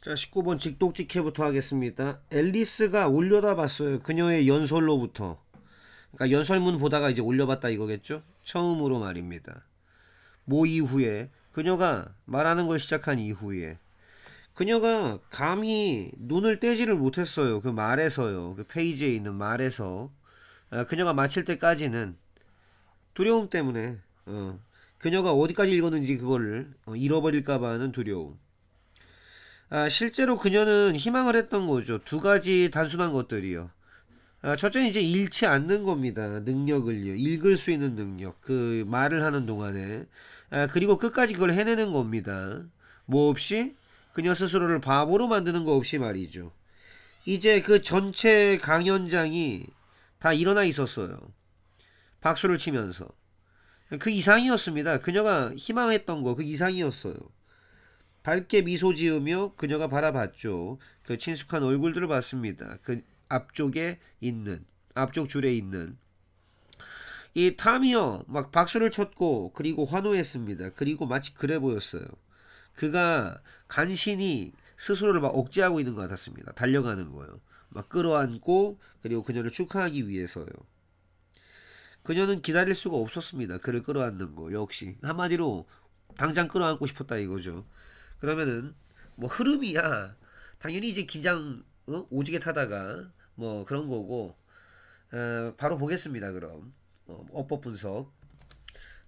자 19번 직독직해부터 하겠습니다. 앨리스가 올려다 봤어요. 그녀의 연설로부터 그러니까 연설문 보다가 이제 올려봤다 이거겠죠? 처음으로 말입니다. 모 이후에 그녀가 말하는 걸 시작한 이후에 그녀가 감히 눈을 떼지를 못했어요. 그 말에서요. 그 페이지에 있는 말에서 아, 그녀가 마칠 때까지는 두려움 때문에 어, 그녀가 어디까지 읽었는지 그거를 어, 잃어버릴까봐 하는 두려움 아, 실제로 그녀는 희망을 했던 거죠. 두 가지 단순한 것들이요. 아, 첫째는 이제 잃지 않는 겁니다. 능력을요. 읽을 수 있는 능력. 그 말을 하는 동안에. 아, 그리고 끝까지 그걸 해내는 겁니다. 뭐 없이? 그녀 스스로를 바보로 만드는 거 없이 말이죠. 이제 그 전체 강연장이 다 일어나 있었어요. 박수를 치면서. 그 이상이었습니다. 그녀가 희망했던 거, 그 이상이었어요. 밝게 미소 지으며 그녀가 바라봤죠. 그 친숙한 얼굴들을 봤습니다. 그 앞쪽에 있는 앞쪽 줄에 있는 이타이요막 박수를 쳤고 그리고 환호했습니다. 그리고 마치 그래 보였어요. 그가 간신히 스스로를 막 억제하고 있는 것 같았습니다. 달려가는 거예요. 막 끌어안고 그리고 그녀를 축하하기 위해서요. 그녀는 기다릴 수가 없었습니다. 그를 끌어안는 거 역시 한마디로 당장 끌어안고 싶었다 이거죠. 그러면은 뭐 흐름이야 당연히 이제 긴장 어? 오지게 타다가 뭐 그런 거고 어, 바로 보겠습니다 그럼 어, 어법 분석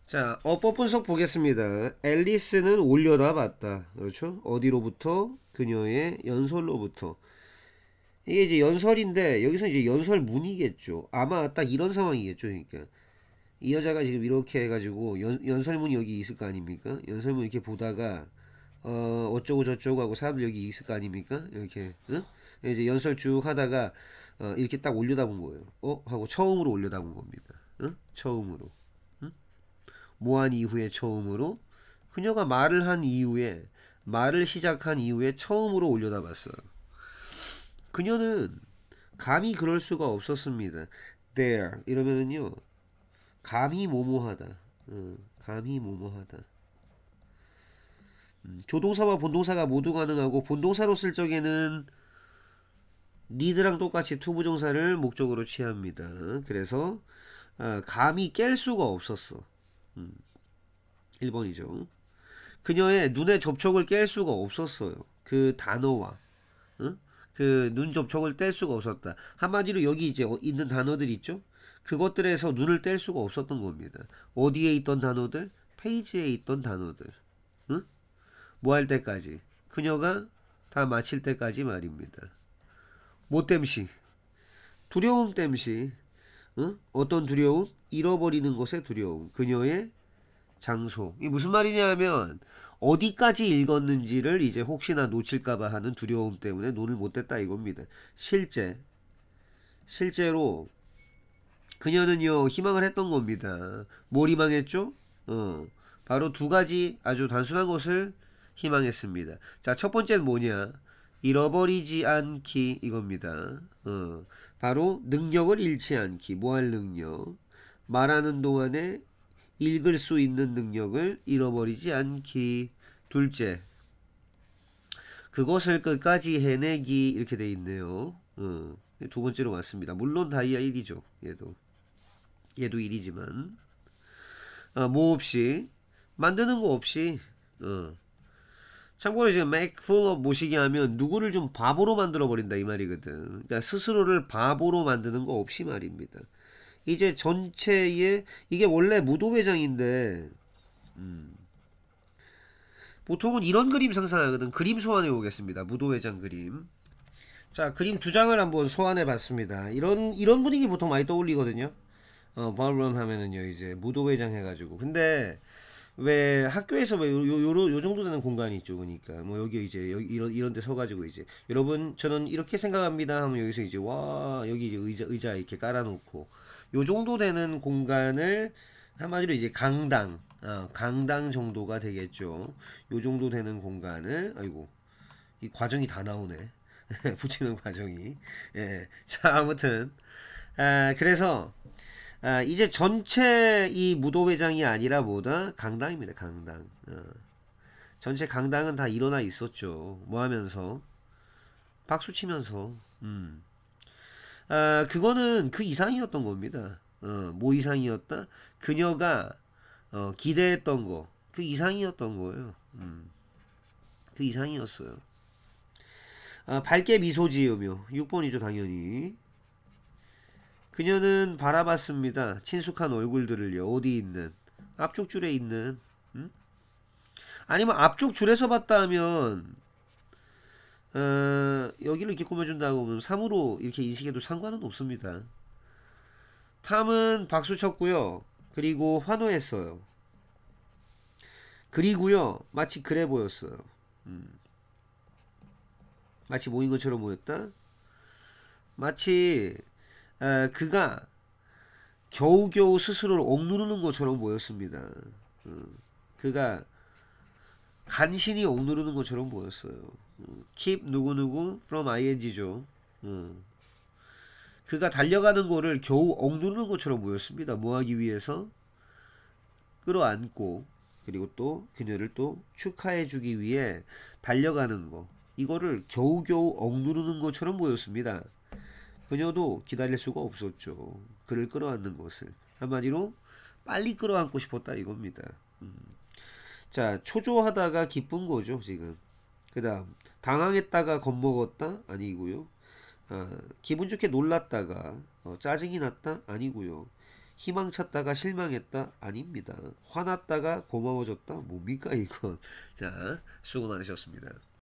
자 어법 분석 보겠습니다 앨리스는 올려다 봤다 그렇죠 어디로부터 그녀의 연설로부터 이게 이제 연설인데 여기서 이제 연설 문이겠죠 아마 딱 이런 상황이겠죠 그러니까 이 여자가 지금 이렇게 해가지고 연, 연설문이 여기 있을 거 아닙니까 연설문 이렇게 보다가 어, 어쩌고 저쩌고 하고 사람들 여기 있을 거 아닙니까? 이렇게 응? 이제 연설 쭉 하다가 어, 이렇게 딱 올려다본 거예요. 어? 하고 처음으로 올려다본 겁니다. 응? 처음으로. 응? 모한 이후에 처음으로 그녀가 말을 한 이후에 말을 시작한 이후에 처음으로 올려다봤어. 그녀는 감히 그럴 수가 없었습니다. There 이러면은요. 감히 모모하다. 응, 감히 모모하다. 조동사와 음, 본동사가 모두 가능하고 본동사로 쓸 적에는 need랑 똑같이 투부정사를 목적으로 취합니다. 그래서 아, 어, 감이 깰 수가 없었어. 음, 1번이죠. 그녀의 눈의 접촉을 깰 수가 없었어요. 그 단어와 응? 어? 그눈 접촉을 뗄 수가 없었다. 한마디로 여기 이제 어, 있는 단어들 있죠. 그것들에서 눈을 뗄 수가 없었던 겁니다. 어디에 있던 단어들? 페이지에 있던 단어들. 응? 뭐할 때까지 그녀가 다 마칠 때까지 말입니다. 뭐 땜시 두려움 땜시 응? 어떤 두려움? 잃어버리는 것의 두려움 그녀의 장소 이 무슨 말이냐 하면 어디까지 읽었는지를 이제 혹시나 놓칠까봐 하는 두려움 때문에 논을 못했다 이겁니다. 실제 실제로 그녀는요 희망을 했던 겁니다. 뭘 희망했죠? 어, 바로 두 가지 아주 단순한 것을 희망했습니다. 자, 첫 번째는 뭐냐? 잃어버리지 않기 이겁니다. 어, 바로 능력을 잃지 않기, 뭐할 능력. 말하는 동안에 읽을 수 있는 능력을 잃어버리지 않기. 둘째, 그것을 끝까지 해내기 이렇게 돼 있네요. 어, 두 번째로 왔습니다. 물론 다이아 1이죠. 얘도. 얘도 1이지만. 어, 아, 뭐 없이 만드는 거 없이 어, 참고로 지금 make full of 모시기 하면 누구를 좀 바보로 만들어 버린다 이 말이거든. 그러니까 스스로를 바보로 만드는 거 없이 말입니다. 이제 전체에 이게 원래 무도회장인데 음, 보통은 이런 그림 상상하거든. 그림 소환해 오겠습니다. 무도회장 그림. 자 그림 두 장을 한번 소환해 봤습니다. 이런 이런 분위기 보통 많이 떠올리거든요. 어 바울럼 하면은요 이제 무도회장 해가지고 근데 왜 학교에서 왜 요, 요, 요, 요 정도 되는 공간이 있죠 그러니까 뭐 여기 이제 여기 이런 이런 데 서가지고 이제 여러분 저는 이렇게 생각합니다 하면 여기서 이제 와 여기 이제 의자 의자 이렇게 깔아놓고 요 정도 되는 공간을 한마디로 이제 강당 어, 강당 정도가 되겠죠 요 정도 되는 공간을 아이고 이 과정이 다 나오네 붙이는 과정이 예자 아무튼 아 그래서 아, 이제 전체 이 무도회장이 아니라 뭐다 강당입니다. 강당. 어. 전체 강당은 다 일어나 있었죠. 뭐 하면서 박수 치면서. 음. 아, 그거는 그 이상이었던 겁니다. 어, 뭐 이상이었다? 그녀가 어, 기대했던 거. 그 이상이었던 거예요. 음. 그 이상이었어요. 아, 밝게 미소 지으며 6번이죠 당연히 그녀는 바라봤습니다. 친숙한 얼굴들을요. 어디 있는? 앞쪽 줄에 있는. 음? 아니면 앞쪽 줄에서 봤다 하면 어, 여기를 이렇게 꾸며준다고 하면 3으로 이렇게 인식해도 상관은 없습니다. 탐은 박수 쳤고요. 그리고 환호했어요. 그리고요. 마치 그래 보였어요. 음. 마치 모인 것처럼 보였다. 마치 그가 겨우겨우 스스로를 억누르는 것처럼 보였습니다. 음, 그가 간신히 억누르는 것처럼 보였어요. 음, keep 누구누구 from ing죠. 음, 그가 달려가는 거를 겨우 억누르는 것처럼 보였습니다. 뭐 하기 위해서? 끌어안고 그리고 또 그녀를 또 축하해주기 위해 달려가는 거 이거를 겨우겨우 억누르는 것처럼 보였습니다. 그녀도 기다릴 수가 없었죠. 그를 끌어안는 것을. 한마디로 빨리 끌어안고 싶었다 이겁니다. 음. 자, 초조하다가 기쁜 거죠, 지금. 그 다음, 당황했다가 겁먹었다? 아니고요. 아, 기분 좋게 놀랐다가 어, 짜증이 났다? 아니고요. 희망 찾다가 실망했다? 아닙니다. 화났다가 고마워졌다? 뭡니까, 이건? 자, 수고 많으셨습니다.